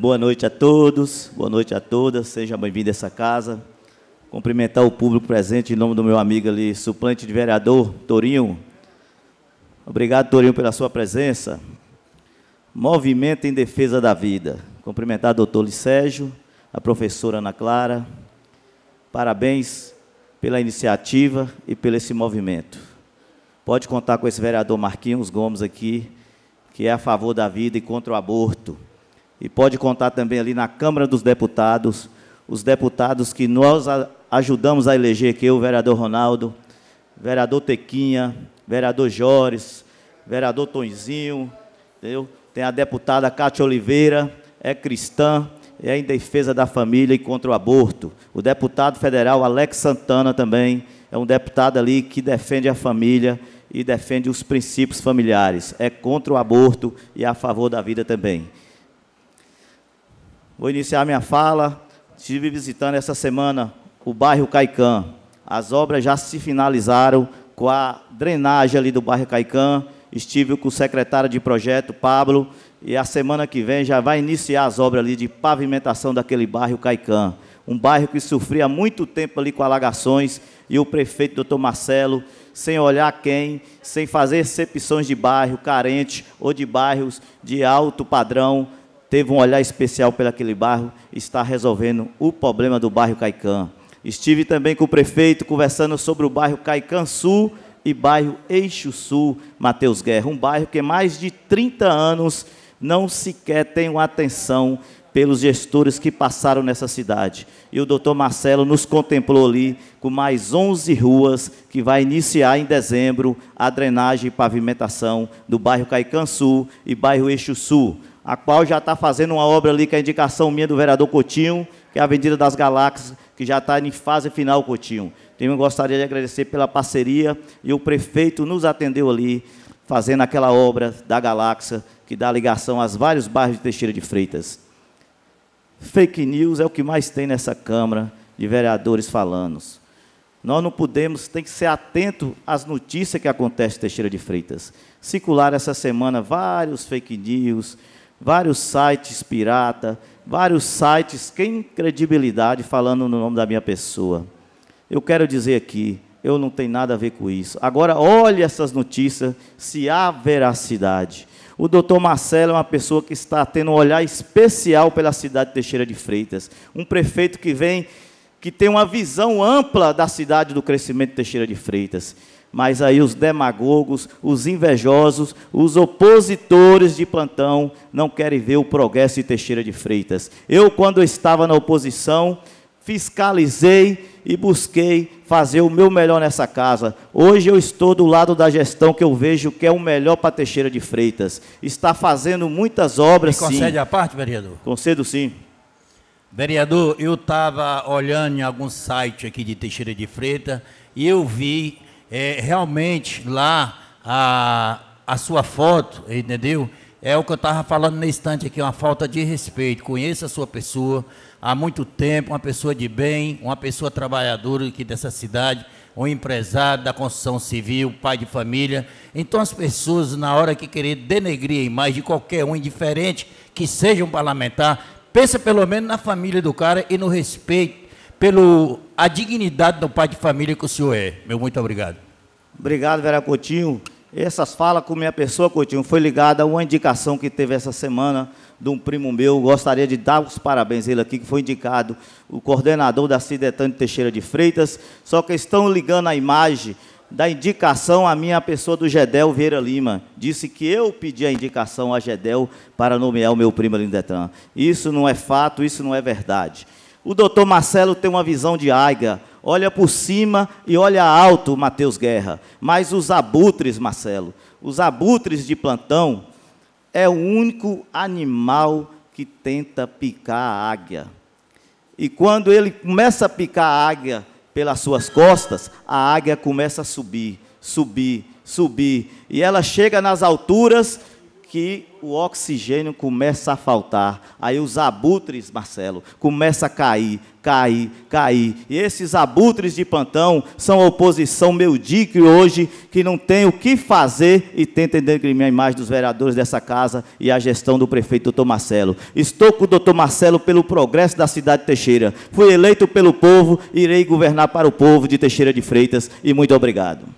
Boa noite a todos, boa noite a todas, seja bem-vindo a essa casa. Cumprimentar o público presente em nome do meu amigo ali, suplente de vereador, Torinho. Obrigado, Torinho, pela sua presença. Movimento em Defesa da Vida. Cumprimentar o doutor Licégio, a professora Ana Clara. Parabéns pela iniciativa e pelo esse movimento. Pode contar com esse vereador Marquinhos Gomes aqui, que é a favor da vida e contra o aborto e pode contar também ali na Câmara dos Deputados, os deputados que nós ajudamos a eleger, que eu, vereador Ronaldo, vereador Tequinha, vereador Jores, vereador Tonzinho, entendeu? tem a deputada Cátia Oliveira, é cristã, é em defesa da família e contra o aborto. O deputado federal Alex Santana também é um deputado ali que defende a família e defende os princípios familiares, é contra o aborto e a favor da vida também. Vou iniciar minha fala. Estive visitando essa semana o bairro Caicã. As obras já se finalizaram com a drenagem ali do bairro Caicã. Estive com o secretário de projeto, Pablo, e a semana que vem já vai iniciar as obras ali de pavimentação daquele bairro Caicã. Um bairro que sofria muito tempo ali com alagações e o prefeito, doutor Marcelo, sem olhar quem, sem fazer excepções de bairro carente ou de bairros de alto padrão, teve um olhar especial para aquele bairro e está resolvendo o problema do bairro Caicã. Estive também com o prefeito conversando sobre o bairro Caicã Sul e bairro Eixo Sul, Mateus Guerra, um bairro que mais de 30 anos não sequer tem uma atenção pelos gestores que passaram nessa cidade. E o doutor Marcelo nos contemplou ali com mais 11 ruas que vai iniciar em dezembro a drenagem e pavimentação do bairro Caicã Sul e bairro Eixo Sul a qual já está fazendo uma obra ali que é a indicação minha do vereador Cotinho, que é a Avenida das Galáxias, que já está em fase final, Cotinho. Então, eu gostaria de agradecer pela parceria e o prefeito nos atendeu ali, fazendo aquela obra da Galáxia, que dá ligação aos vários bairros de Teixeira de Freitas. Fake news é o que mais tem nessa Câmara de vereadores falando. Nós não podemos, tem que ser atento às notícias que acontecem em Teixeira de Freitas. Circular essa semana vários fake news, vários sites pirata, vários sites sem credibilidade falando no nome da minha pessoa. Eu quero dizer aqui, eu não tenho nada a ver com isso. Agora, olhe essas notícias, se há veracidade. O doutor Marcelo é uma pessoa que está tendo um olhar especial pela cidade de Teixeira de Freitas. Um prefeito que vem, que tem uma visão ampla da cidade do crescimento de Teixeira de Freitas mas aí os demagogos, os invejosos, os opositores de plantão não querem ver o progresso de Teixeira de Freitas. Eu, quando estava na oposição, fiscalizei e busquei fazer o meu melhor nessa casa. Hoje eu estou do lado da gestão que eu vejo que é o melhor para Teixeira de Freitas. Está fazendo muitas obras, Me concede sim. a parte, vereador? Concedo, sim. Vereador, eu estava olhando em algum site aqui de Teixeira de Freitas e eu vi é, realmente lá a, a sua foto, entendeu? É o que eu estava falando na instante aqui, uma falta de respeito. Conheça a sua pessoa há muito tempo, uma pessoa de bem, uma pessoa trabalhadora aqui dessa cidade, um empresário da construção civil, pai de família. Então as pessoas, na hora que querer denegrir a imagem de qualquer um, indiferente que seja um parlamentar, pensa pelo menos na família do cara e no respeito pelo a dignidade do pai de família que o senhor é. Meu muito obrigado. Obrigado, Vera Coutinho. Essas falas com minha pessoa, Coutinho, foi ligada a uma indicação que teve essa semana de um primo meu. Gostaria de dar os parabéns a ele aqui, que foi indicado o coordenador da Cidetane Teixeira de Freitas. Só que estão ligando a imagem da indicação à minha pessoa do Gedel Vieira Lima. Disse que eu pedi a indicação a Gedel para nomear o meu primo ali no Detran. Isso não é fato, isso não é verdade. O doutor Marcelo tem uma visão de águia, olha por cima e olha alto, Mateus Guerra. Mas os abutres, Marcelo, os abutres de plantão é o único animal que tenta picar a águia. E quando ele começa a picar a águia pelas suas costas, a águia começa a subir, subir, subir, e ela chega nas alturas que o oxigênio começa a faltar. Aí os abutres, Marcelo, começa a cair, cair, cair. E esses abutres de pantão são a oposição medíocre hoje, que não tem o que fazer e tenta degrimir a imagem dos vereadores dessa casa e a gestão do prefeito doutor Marcelo. Estou com o doutor Marcelo pelo progresso da cidade de Teixeira. Fui eleito pelo povo, irei governar para o povo de Teixeira de Freitas e muito obrigado.